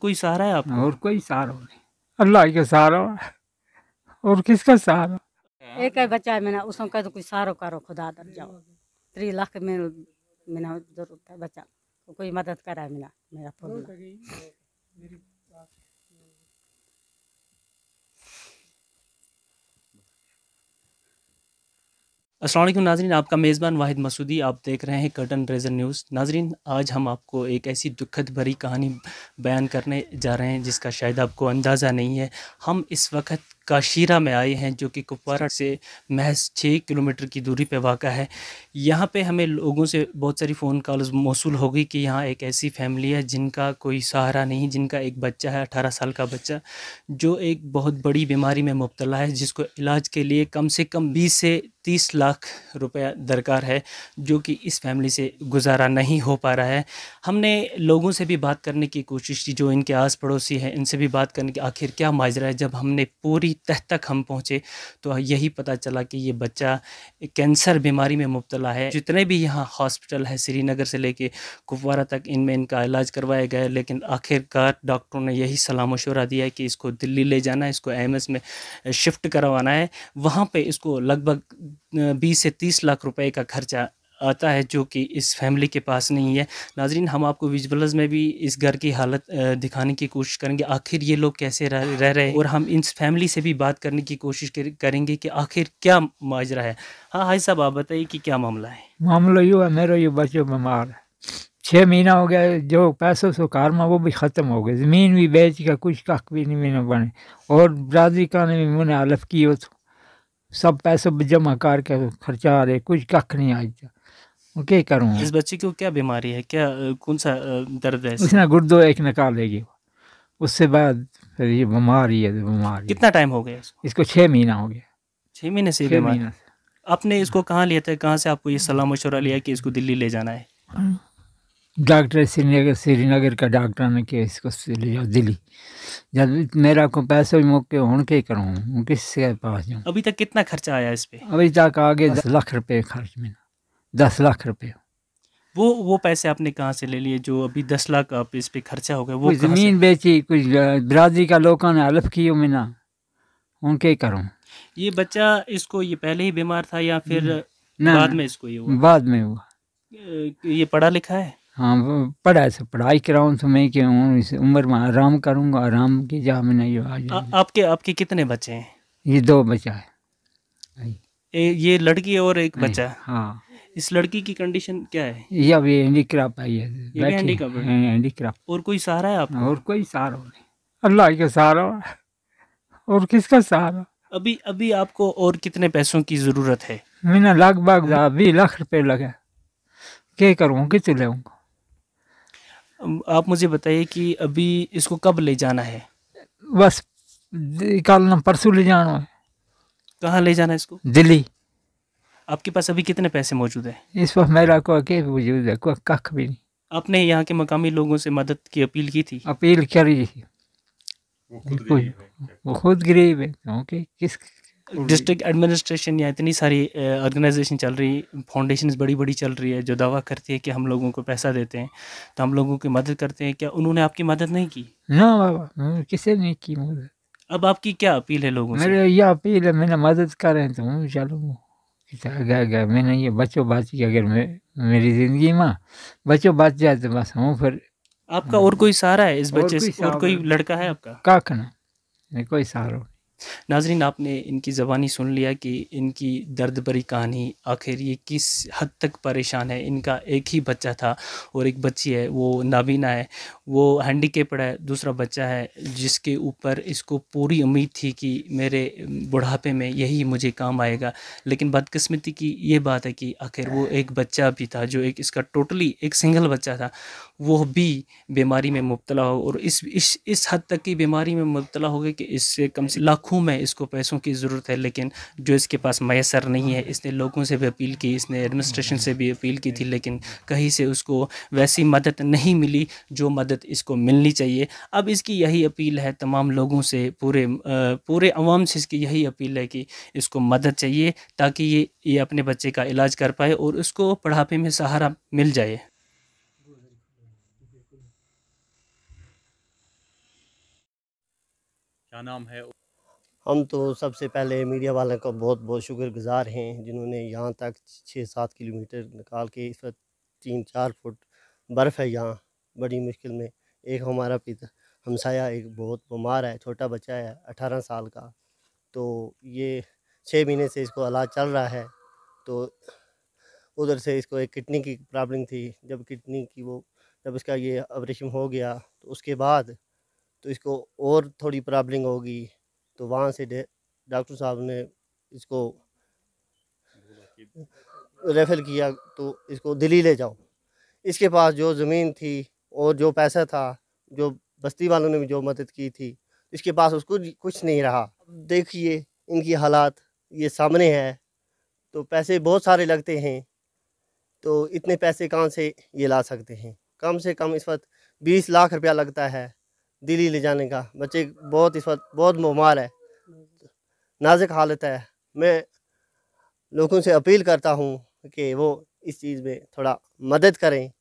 कोई सहारा है आपका और कोई सहारा नहीं अल्लाह का सहारा और किसका सहारा एक है बच्चा है मैंने उसमें कह दो तो कोई सहारो करो खुदा दर जाओ त्री लाख मेरे मैंने जरूरत है बच्चा कोई मदद करा मेरा मेरा असलम नाजरीन आपका मेज़बान वाहिद मसूदी आप देख रहे हैं कर्टन रेजर न्यूज़ नाजरीन आज हम आपको एक ऐसी दुखद भरी कहानी बयान करने जा रहे हैं जिसका शायद आपको अंदाज़ा नहीं है हम इस वक्त काशीरा में आए हैं जो कि कुपवारा से महज छः किलोमीटर की दूरी पर वाक़ है यहाँ पे हमें लोगों से बहुत सारी फ़ोन कॉल्स मौसू गई कि यहाँ एक ऐसी फैमिली है जिनका कोई सहारा नहीं जिनका एक बच्चा है अठारह साल का बच्चा जो एक बहुत बड़ी बीमारी में मुबतला है जिसको इलाज के लिए कम से कम बीस से तीस लाख रुपया दरकार है जो कि इस फैमिली से गुजारा नहीं हो पा रहा है हमने लोगों से भी बात करने की कोशिश की जो इनके आस पड़ोसी हैं इनसे भी बात करने की आखिर क्या माजरा है जब हमने पूरी तह तक हम पहुँचे तो यही पता चला कि ये बच्चा कैंसर बीमारी में मुबतला है जितने भी यहाँ हॉस्पिटल है श्रीनगर से लेके कुपवारा तक इनमें इनका इलाज करवाया गया लेकिन आखिरकार डॉक्टरों ने यही सलाह मशवरा दिया है कि इसको दिल्ली ले जाना है इसको एम में शिफ्ट करवाना है वहाँ पर इसको लगभग बीस से तीस लाख रुपए का खर्चा आता है जो कि इस फैमिली के पास नहीं है नाजरीन हम आपको विजुअल्स में भी इस घर की हालत दिखाने की कोशिश करेंगे आखिर ये लोग कैसे रह, रह रहे हैं और हम इस फैमिली से भी बात करने की कोशिश करेंगे कि आखिर क्या माजरा है हाँ हाई साहब आप बताइए कि क्या मामला है मामला यूँ है मेरा ये बच्चों बीमार है छः महीना हो गया जो पैसों से कार में वो भी ख़त्म हो गए ज़मीन भी बेच गया कुछ कख भी नहीं मैंने बने और बरदरी का ने भी मैंने अलफ की तो सब पैसों जमा करके खर्चा आ रहे कुछ कख नहीं आज के करूँ इस बच्चे को क्या बीमारी है क्या कौन सा दर्द है उसने गुर्दो एक निकालेगी उससे बाद फिर ये बीमारी है बीमारी कितना टाइम हो गया इसको छः महीना हो गया छः महीने से छः बीमार आपने इसको कहाँ लिया था कहाँ से आपको ये सलाह मशवरा लिया कि इसको दिल्ली ले जाना है डॉक्टर श्रीनगर श्रीनगर का डॉक्टर ने किया इसको ले जाओ दिल्ली जब मेरा को पैसे मौके हो के करूँ किसके पास जाऊँ अभी तक कितना खर्चा आया इस पर अभी तक आगे दस लाख रुपये खर्च मिला दस लाख रुपये वो वो पैसे आपने कहाँ से ले लिए जो अभी दस लाख आप इस पे खर्चा हो गया वो ज़मीन बेची कुछ बिरादरी का लोगों ने अलफ की मैं ना उनके करूँ ये बच्चा इसको ये पहले ही बीमार था या फिर ना, बाद में इसको ये हुआ बाद में हुआ ये पढ़ा लिखा है हाँ पढ़ा है पढ़ाई कराऊँ तो मैं क्यों इस उम्र में आराम करूँगा आराम की जा मैंने ये आपके आपके कितने बच्चे हैं ये दो बच्चा है ये लड़की और एक बच्चा हाँ इस लड़की की कंडीशन क्या है ये अभी हैंडीक्राफ्ट है ये हैंडीक्राफ्ट हाँ, और कोई सहारा है आपको और कोई सहारा नहीं अल्लाह का सहारा और किसका सहारा अभी अभी आपको और कितने पैसों की ज़रूरत है मैंने लगभग अभी लाख रुपए लगे क्या करूँ किस लेगा आप मुझे बताइए कि अभी इसको कब ले जाना है बस कल परसों ले जाना है कहाँ ले जाना है इसको दिल्ली आपके पास अभी कितने पैसे मौजूद है इस वक्त मेरा को मौजूद है कख भी नहीं आपने यहाँ के मकामी लोगों से मदद की अपील की थी अपील करी थी वो खुद गरीब है क्योंकि किस डिस्ट्रिक्ट एडमिनिस्ट्रेशन या इतनी सारी ऑर्गेनाइजेशन चल रही फाउंडेशन बड़ी बड़ी चल रही है जो दावा करती है कि हम लोगों को पैसा देते हैं तो हम लोगों की मदद करते हैं क्या उन्होंने आपकी मदद नहीं की ना बाबा किसी ने की मदद अब आपकी क्या अपील है लोगों मेरे से? यह अपील है मैंने मदद करें तो चलो अगर अगर मैंने ये बचो बात की अगर मैं मेरी ज़िंदगी में बचो बात जाए तो बस हूँ फिर आपका और कोई सहारा है इस बच्चे और कोई, और कोई लड़का है आपका का कहना कोई सहारा नाजरीन आपने इनकी ज़बानी सुन लिया कि इनकी दर्द भरी कहानी आखिर ये किस हद तक परेशान है इनका एक ही बच्चा था और एक बच्ची है वो नाबीना है वो हैंडीकेपड है दूसरा बच्चा है जिसके ऊपर इसको पूरी उम्मीद थी कि मेरे बुढ़ापे में यही मुझे काम आएगा लेकिन बदकस्मती की ये बात है कि आखिर वो एक बच्चा भी था जो एक इसका टोटली एक सिंगल बच्चा था वो भी बीमारी में मुबतला हो और इस इस इस हद तक की बीमारी में मुबतला हो गया कि इससे कम से लाखों लाखों में इसको पैसों की ज़रूरत है लेकिन जो इसके पास मैसर नहीं है इसने लोगों से भी अपील की इसने एडमिनिस्ट्रेशन से भी अपील की थी लेकिन कहीं से उसको वैसी मदद नहीं मिली जो मदद इसको मिलनी चाहिए अब इसकी यही अपील है तमाम लोगों से पूरे पूरे अवाम से इसकी यही अपील है कि इसको मदद चाहिए ताकि ये ये अपने बच्चे का इलाज कर पाए और उसको पढ़ापे में सहारा मिल जाए क्या नाम है हम तो सबसे पहले मीडिया वालों का बहुत बहुत शुक्रगुजार हैं जिन्होंने यहाँ तक छः सात किलोमीटर निकाल के इस वक्त तीन चार फुट बर्फ़ है यहाँ बड़ी मुश्किल में एक हमारा पिता हमसाया एक बहुत बीमार है छोटा बच्चा है अठारह साल का तो ये छः महीने से इसको इलाज चल रहा है तो उधर से इसको एक किडनी की प्रॉब्लम थी जब किडनी की वो जब इसका ये ऑपरेशन हो गया तो उसके बाद तो इसको और थोड़ी प्रॉब्लम होगी तो वहाँ से डॉक्टर साहब ने इसको रेफ़र किया तो इसको दिल्ली ले जाओ इसके पास जो ज़मीन थी और जो पैसा था जो बस्ती वालों ने भी जो मदद की थी इसके पास उसको कुछ नहीं रहा देखिए इनकी हालात ये सामने है तो पैसे बहुत सारे लगते हैं तो इतने पैसे कहाँ से ये ला सकते हैं कम से कम इस वक्त बीस लाख रुपया लगता है दिल्ली ले जाने का बच्चे बहुत इस वक्त बहुत बीमार है नाजुक हालत है मैं लोगों से अपील करता हूँ कि वो इस चीज़ में थोड़ा मदद करें